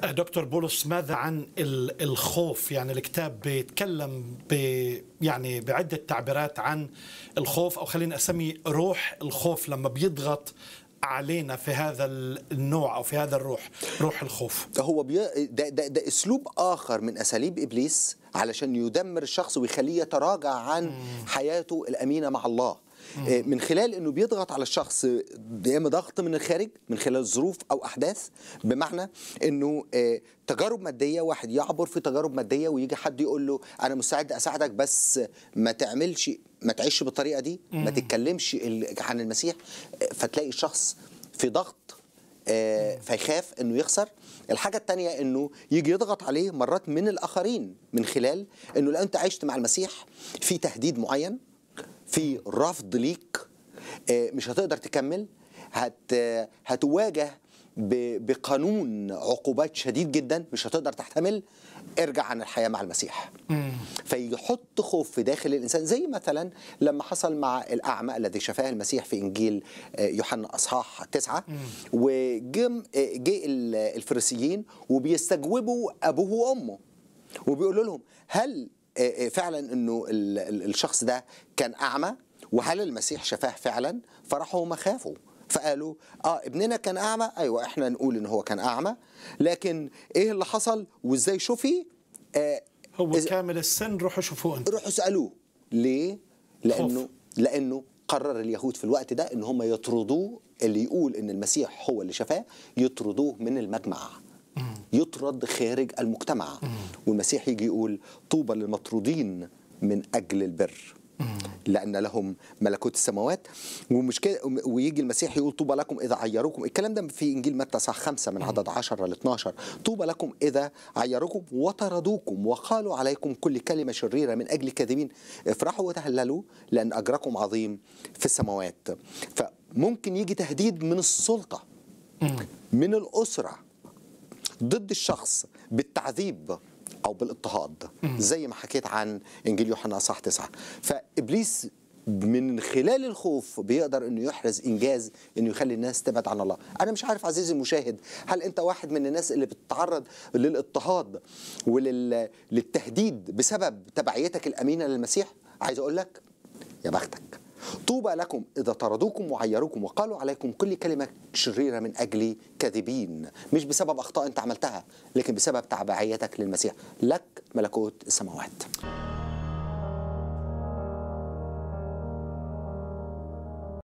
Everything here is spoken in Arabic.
دكتور بولس ماذا عن الخوف يعني الكتاب بيتكلم ب يعني بعدة تعبيرات عن الخوف أو خلينا أسمي روح الخوف لما بيضغط علينا في هذا النوع او في هذا الروح روح الخوف هو بي... ده, ده, ده اسلوب اخر من اساليب ابليس علشان يدمر الشخص ويخليه يتراجع عن حياته الامينه مع الله آه، من خلال انه بيضغط على الشخص يا اما ضغط من الخارج من خلال ظروف او احداث بمعنى انه آه، تجارب ماديه واحد يعبر في تجارب ماديه ويجي حد يقول له انا مستعد اساعدك بس ما تعملش ما تعيش بالطريقه دي ما تتكلمش عن المسيح آه، فتلاقي الشخص في ضغط فيخاف انه يخسر الحاجه الثانيه انه يجي يضغط عليه مرات من الاخرين من خلال انه لو انت عشت مع المسيح في تهديد معين في رفض ليك آه، مش هتقدر تكمل هت هتواجه بقانون عقوبات شديد جدا مش هتقدر تحتمل ارجع عن الحياه مع المسيح مم. فيحط خوف في داخل الانسان زي مثلا لما حصل مع الاعمى الذي شفاه المسيح في انجيل آه، يوحنا اصحاح تسعة وجم آه، جه الفريسيين وبيستجوبوا ابوه وامه وبيقولوا لهم هل آه، آه، فعلا انه الشخص ده كان اعمى وهل المسيح شفاه فعلا فراحوا هم خافوا فقالوا اه ابننا كان اعمى ايوه احنا نقول ان هو كان اعمى لكن ايه اللي حصل وازاي شفي آه هو إز... كامل السن روحوا شوفوه انت روحوا سالوه ليه لانه خوف. لانه قرر اليهود في الوقت ده ان هم يطردوه اللي يقول ان المسيح هو اللي شفاه يطردوه من المجمع يطرد خارج المجتمع والمسيح يجي يقول طوبى للمطرودين من أجل البر لان لهم ملكوت السماوات ومش كده ويجي المسيح يقول طوبى لكم اذا عيروكم الكلام ده في انجيل متى صح خمسة من عدد 10 ل 12 طوبى لكم اذا عيروكم وطردوكم وقالوا عليكم كل كلمه شريره من اجل الكاذبين افرحوا وتهللوا لان اجركم عظيم في السماوات فممكن يجي تهديد من السلطه من الاسره ضد الشخص بالتعذيب او بالاضطهاد زي ما حكيت عن انجيل يوحنا اصحاح تسعة فابليس من خلال الخوف بيقدر انه يحرز انجاز انه يخلي الناس تبعد عن الله انا مش عارف عزيزي المشاهد هل انت واحد من الناس اللي بتتعرض للاضطهاد وللتهديد بسبب تبعيتك الامينه للمسيح عايز اقول لك يا بختك طوبى لكم إذا طردوكم وعيروكم وقالوا عليكم كل كلمة شريرة من أجل كاذبين مش بسبب أخطاء أنت عملتها لكن بسبب تبعيتك للمسيح لك ملكوت السماوات